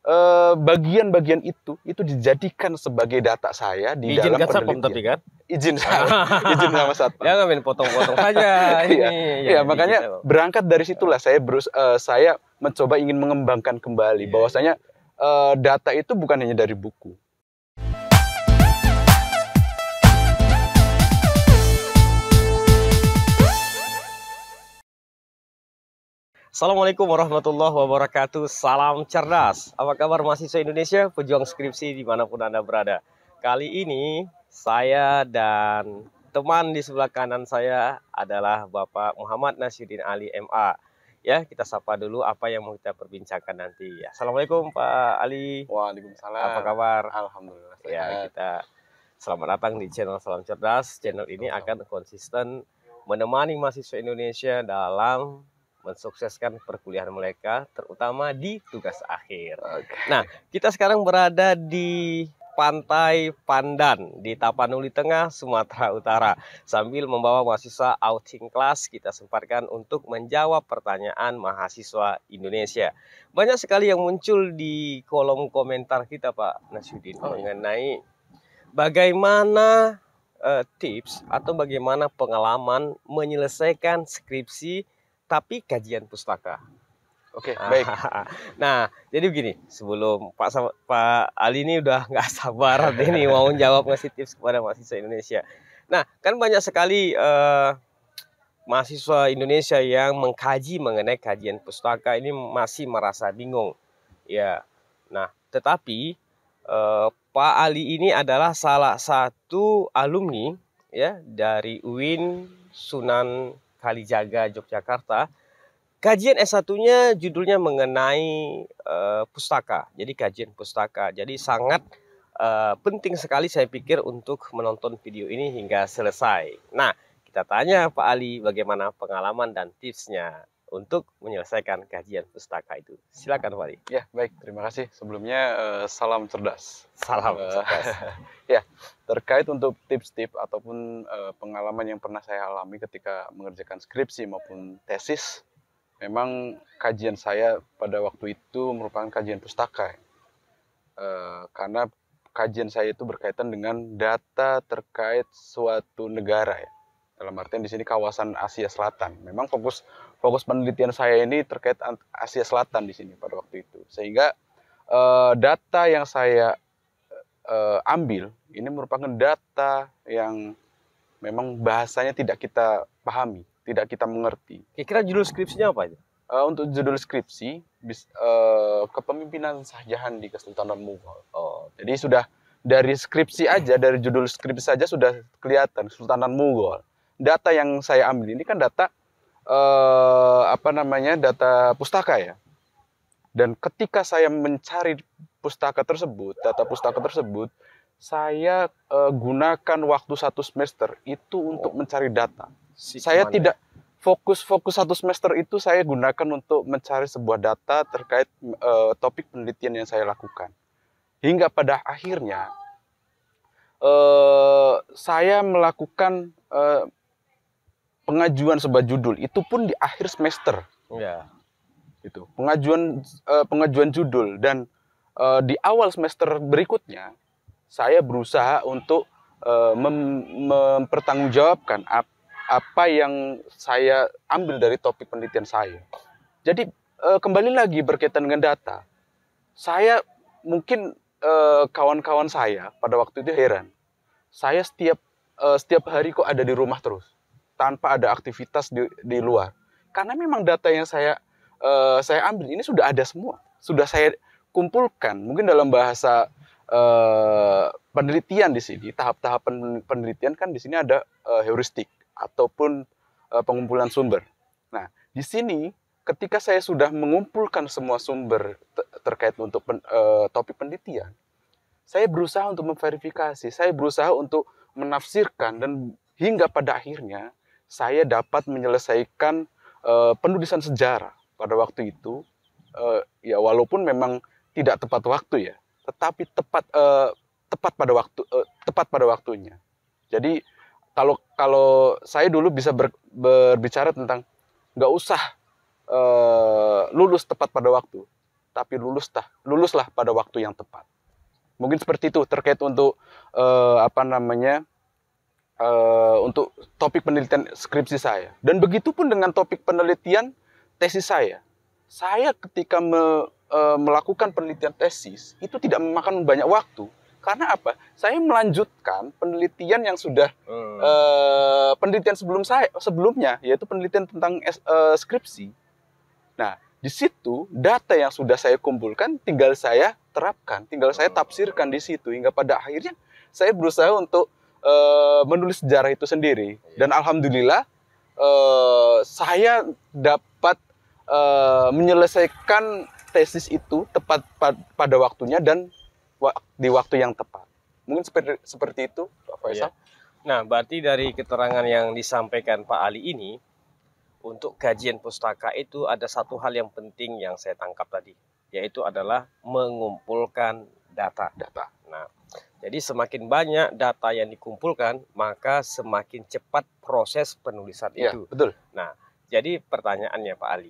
Eh, bagian-bagian itu itu dijadikan sebagai data saya di izin dalam penelitian. tapi kan? Izin sama, izin sama satpam. enggak ya, main potong-potong saja iya. ini. Iya, ya, ya, makanya digital. berangkat dari situlah saya berus uh, saya mencoba ingin mengembangkan kembali yeah. bahwasanya uh, data itu bukan hanya dari buku. Assalamualaikum warahmatullahi wabarakatuh. Salam cerdas. Apa kabar mahasiswa Indonesia, pejuang skripsi dimanapun Anda berada. Kali ini saya dan teman di sebelah kanan saya adalah Bapak Muhammad Nasiruddin Ali MA. Ya, kita sapa dulu apa yang mau kita perbincangkan nanti. Assalamualaikum Pak Ali. Waalaikumsalam. Apa kabar? Alhamdulillah. ya, kita selamat datang di channel Salam Cerdas. Channel ini akan konsisten menemani mahasiswa Indonesia dalam mensukseskan perkuliahan mereka, terutama di tugas akhir. Okay. Nah, kita sekarang berada di Pantai Pandan di Tapanuli Tengah, Sumatera Utara. Sambil membawa mahasiswa outing class, kita sempatkan untuk menjawab pertanyaan mahasiswa Indonesia. Banyak sekali yang muncul di kolom komentar kita, Pak Nasyudin, oh. Iya. mengenai bagaimana uh, tips atau bagaimana pengalaman menyelesaikan skripsi tapi kajian pustaka. Oke, okay, ah. baik. nah, jadi begini, sebelum Pak Pak Ali ini udah nggak sabar ini mau menjawab ngasih tips kepada mahasiswa Indonesia. Nah, kan banyak sekali uh, mahasiswa Indonesia yang mengkaji mengenai kajian pustaka ini masih merasa bingung. Ya. Nah, tetapi uh, Pak Ali ini adalah salah satu alumni ya dari UIN Sunan Kalijaga, Yogyakarta. Kajian S1-nya judulnya mengenai uh, pustaka. Jadi kajian pustaka. Jadi sangat uh, penting sekali saya pikir untuk menonton video ini hingga selesai. Nah, kita tanya Pak Ali bagaimana pengalaman dan tipsnya untuk menyelesaikan kajian pustaka itu. Silakan Wali. Ya, baik. Terima kasih. Sebelumnya eh, salam cerdas. Salam eh, cerdas. ya, terkait untuk tips-tips ataupun eh, pengalaman yang pernah saya alami ketika mengerjakan skripsi maupun tesis, memang kajian saya pada waktu itu merupakan kajian pustaka. karena kajian saya itu berkaitan dengan data terkait suatu negara ya dalam artian di sini kawasan Asia Selatan. Memang fokus fokus penelitian saya ini terkait Asia Selatan di sini pada waktu itu. Sehingga uh, data yang saya uh, ambil ini merupakan data yang memang bahasanya tidak kita pahami, tidak kita mengerti. Kira-kira judul skripsinya apa aja? Uh, eh, untuk judul skripsi bis, uh, kepemimpinan Sahjahan di Kesultanan Mughal. Oh, jadi sudah dari skripsi aja, dari judul skripsi saja sudah kelihatan Kesultanan Mughal data yang saya ambil ini kan data eh, apa namanya data pustaka ya. Dan ketika saya mencari pustaka tersebut, data pustaka tersebut, saya eh, gunakan waktu satu semester itu untuk mencari data. Si, saya tidak fokus fokus satu semester itu saya gunakan untuk mencari sebuah data terkait eh, topik penelitian yang saya lakukan. Hingga pada akhirnya eh, saya melakukan eh, pengajuan sebuah judul itu pun di akhir semester. Ya. Itu pengajuan uh, pengajuan judul dan uh, di awal semester berikutnya saya berusaha untuk uh, mem mempertanggungjawabkan ap apa yang saya ambil dari topik penelitian saya. Jadi uh, kembali lagi berkaitan dengan data. Saya mungkin kawan-kawan uh, saya pada waktu itu heran. Saya setiap uh, setiap hari kok ada di rumah terus tanpa ada aktivitas di, di luar. Karena memang data yang saya uh, saya ambil ini sudah ada semua, sudah saya kumpulkan. Mungkin dalam bahasa uh, penelitian di sini, tahap-tahap penelitian kan di sini ada uh, heuristik ataupun uh, pengumpulan sumber. Nah, di sini ketika saya sudah mengumpulkan semua sumber terkait untuk pen uh, topik penelitian, saya berusaha untuk memverifikasi, saya berusaha untuk menafsirkan dan hingga pada akhirnya saya dapat menyelesaikan uh, penulisan sejarah pada waktu itu uh, ya walaupun memang tidak tepat waktu ya tetapi tepat uh, tepat pada waktu uh, tepat pada waktunya jadi kalau kalau saya dulu bisa ber, berbicara tentang nggak usah uh, lulus tepat pada waktu tapi lulus tah luluslah pada waktu yang tepat mungkin seperti itu terkait untuk uh, apa namanya uh, untuk topik penelitian skripsi saya. Dan begitu pun dengan topik penelitian tesis saya. Saya ketika me, uh, melakukan penelitian tesis itu tidak memakan banyak waktu. Karena apa? Saya melanjutkan penelitian yang sudah hmm. uh, penelitian sebelum saya sebelumnya yaitu penelitian tentang uh, skripsi. Nah, di situ data yang sudah saya kumpulkan tinggal saya terapkan, tinggal saya hmm. tafsirkan di situ hingga pada akhirnya saya berusaha untuk e, menulis sejarah itu sendiri iya. dan alhamdulillah e, saya dapat e, menyelesaikan tesis itu tepat pad pada waktunya dan wa di waktu yang tepat. Mungkin seperti seperti itu, Pak oh, iya. Faisal. iya. Nah, berarti dari keterangan yang disampaikan Pak Ali ini untuk kajian pustaka itu ada satu hal yang penting yang saya tangkap tadi, yaitu adalah mengumpulkan data. Data. Nah, jadi semakin banyak data yang dikumpulkan, maka semakin cepat proses penulisan ya, itu. Betul. Nah, jadi pertanyaannya Pak Ali,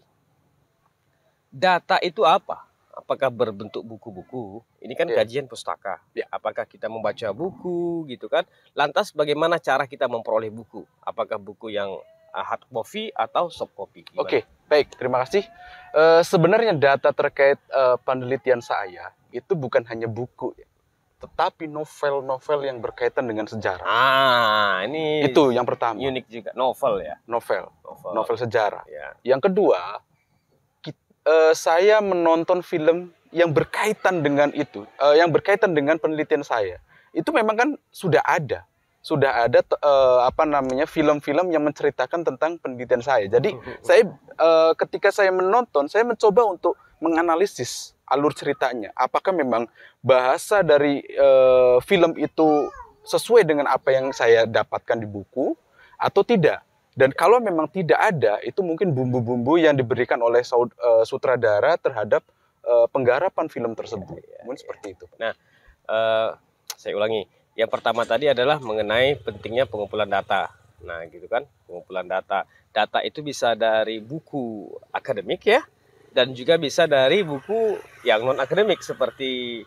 data itu apa? Apakah berbentuk buku-buku? Ini kan ya. kajian pustaka. Ya. Apakah kita membaca buku gitu kan? Lantas bagaimana cara kita memperoleh buku? Apakah buku yang eh, hard copy atau soft copy? Gimana? Oke, baik. Terima kasih. Uh, sebenarnya data terkait uh, penelitian saya itu bukan hanya buku. Ya tetapi novel-novel yang berkaitan dengan sejarah. Ah, ini itu yang pertama. Unik juga novel ya. Novel. Novel, novel sejarah. Ya. Yang kedua, kita, uh, eh, saya menonton film yang berkaitan dengan itu, uh, yang berkaitan dengan penelitian saya. Itu memang kan sudah ada. Sudah ada uh, apa namanya film-film yang menceritakan tentang penelitian saya. Jadi, saya uh, ketika saya menonton, saya mencoba untuk menganalisis alur ceritanya. Apakah memang bahasa dari e, film itu sesuai dengan apa yang saya dapatkan di buku atau tidak? Dan kalau memang tidak ada, itu mungkin bumbu-bumbu yang diberikan oleh eh, sutradara terhadap eh, penggarapan film tersebut. Ya, ya, mungkin iya. seperti itu. Nah, uh, saya ulangi. Yang pertama tadi adalah mengenai pentingnya pengumpulan data. Nah, gitu kan, pengumpulan data. Data itu bisa dari buku akademik ya, dan juga bisa dari buku yang non akademik seperti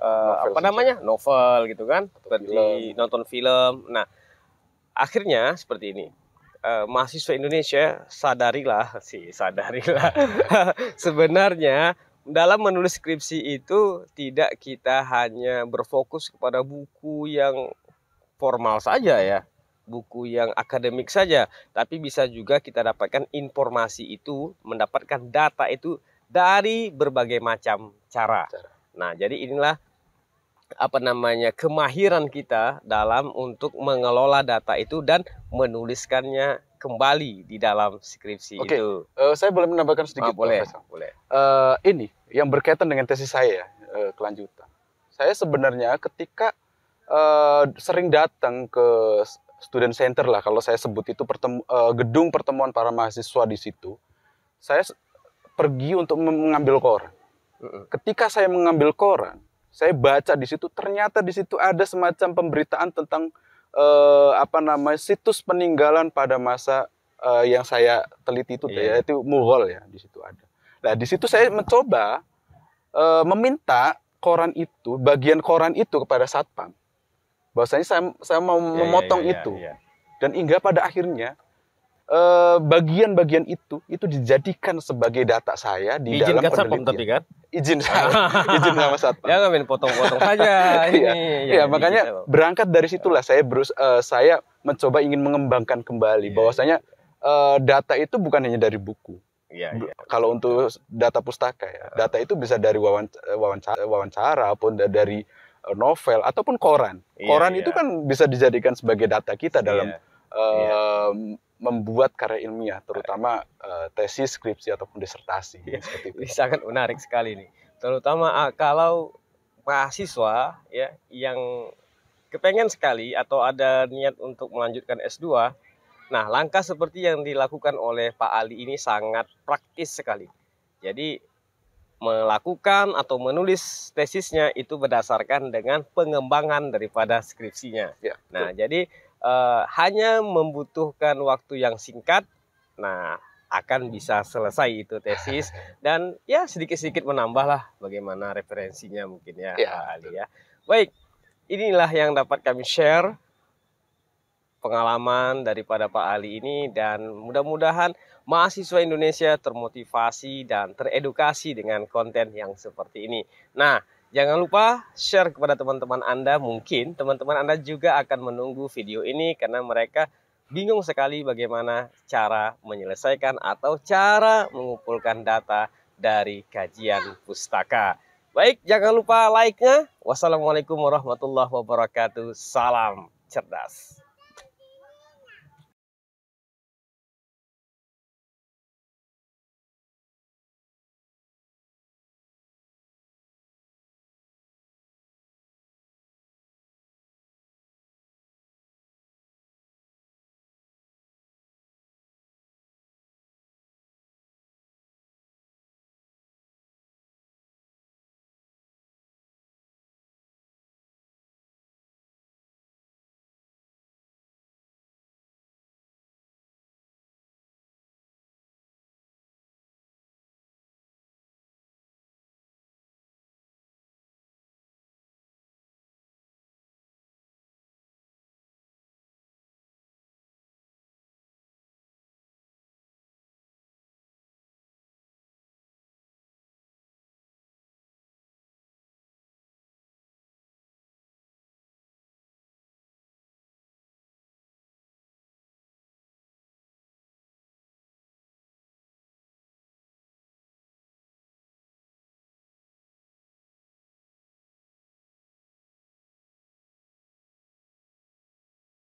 uh, novel apa namanya novel gitu kan Atau seperti film. nonton film nah akhirnya seperti ini uh, mahasiswa Indonesia sadarilah sih sadarilah sebenarnya dalam menulis skripsi itu tidak kita hanya berfokus kepada buku yang formal saja ya buku yang akademik saja, tapi bisa juga kita dapatkan informasi itu, mendapatkan data itu dari berbagai macam cara. Nah, jadi inilah apa namanya kemahiran kita dalam untuk mengelola data itu dan menuliskannya kembali di dalam skripsi Oke. itu. Uh, saya boleh menambahkan sedikit, ah, boleh. Profesor. Boleh. Uh, ini yang berkaitan dengan tesis saya uh, kelanjutan. Saya sebenarnya ketika uh, sering datang ke student center lah kalau saya sebut itu pertemu, uh, gedung pertemuan para mahasiswa di situ saya pergi untuk mengambil koran ketika saya mengambil koran saya baca di situ ternyata di situ ada semacam pemberitaan tentang uh, apa namanya situs peninggalan pada masa uh, yang saya teliti itu yeah. yaitu Mughal ya di situ ada nah di situ saya mencoba uh, meminta koran itu bagian koran itu kepada satpam bahwasanya saya saya mau yeah, iya, memotong yeah, yeah, itu yeah, yeah. dan hingga pada akhirnya eh, bagian-bagian uh, itu itu dijadikan sebagai data saya di izin dalam penelitian. Tapi kan? Izin sama, izin sama satpam. Jangan ya, main potong-potong saja. Iya, ini, ya, ya, ya makanya digital. Iya, berangkat dari situlah saya berus, uh, saya mencoba ingin mengembangkan kembali yeah. bahwasanya uh, data itu bukan hanya dari buku. Ya, ya. Kalau untuk data pustaka ya, data itu bisa dari wawancara, wawancara pun dari Eh, novel ataupun koran. Iya, koran yeah, itu kan bisa dijadikan sebagai data kita iya, dalam yeah. Iya. Uh, yeah. membuat karya ilmiah, terutama uh, tesis, skripsi ataupun disertasi. Yeah. Ini sangat menarik sekali ini, terutama uh, kalau mahasiswa ya yang kepengen sekali atau ada niat untuk melanjutkan S2. Nah, langkah seperti yang dilakukan oleh Pak Ali ini sangat praktis sekali. Jadi melakukan atau menulis tesisnya itu berdasarkan dengan pengembangan daripada skripsinya. Ya, nah, jadi e, hanya membutuhkan waktu yang singkat. Nah, akan bisa selesai itu tesis dan ya sedikit-sedikit menambahlah bagaimana referensinya mungkin ya, ya Ali ya. Baik, inilah yang dapat kami share pengalaman daripada Pak Ali ini dan mudah-mudahan mahasiswa Indonesia termotivasi dan teredukasi dengan konten yang seperti ini. Nah, jangan lupa share kepada teman-teman Anda. Mungkin teman-teman Anda juga akan menunggu video ini karena mereka bingung sekali bagaimana cara menyelesaikan atau cara mengumpulkan data dari kajian pustaka. Baik, jangan lupa like-nya. Wassalamualaikum warahmatullahi wabarakatuh. Salam cerdas.